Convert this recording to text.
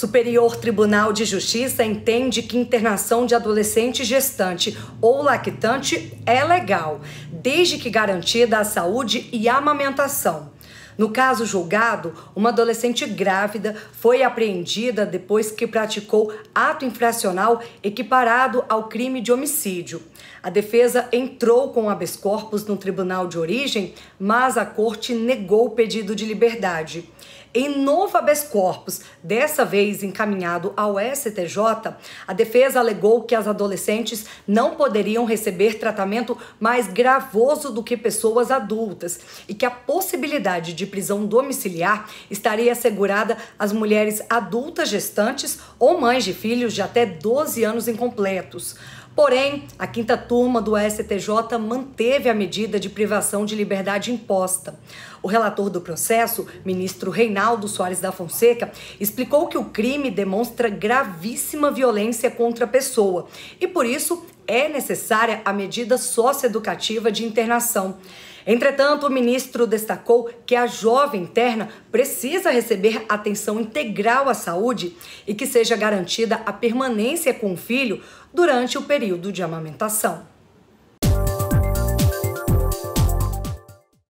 Superior Tribunal de Justiça entende que internação de adolescente gestante ou lactante é legal, desde que garantida a saúde e a amamentação. No caso julgado, uma adolescente grávida foi apreendida depois que praticou ato infracional equiparado ao crime de homicídio. A defesa entrou com habeas corpus no tribunal de origem, mas a corte negou o pedido de liberdade. Em novo habeas corpus, dessa vez encaminhado ao STJ, a defesa alegou que as adolescentes não poderiam receber tratamento mais gravoso do que pessoas adultas e que a possibilidade de prisão domiciliar estaria assegurada às mulheres adultas gestantes ou mães de filhos de até 12 anos incompletos. Porém, a quinta turma do STJ manteve a medida de privação de liberdade imposta. O relator do processo, ministro Reinaldo, Reinaldo Soares da Fonseca explicou que o crime demonstra gravíssima violência contra a pessoa e por isso é necessária a medida socioeducativa de internação. Entretanto, o ministro destacou que a jovem interna precisa receber atenção integral à saúde e que seja garantida a permanência com o filho durante o período de amamentação.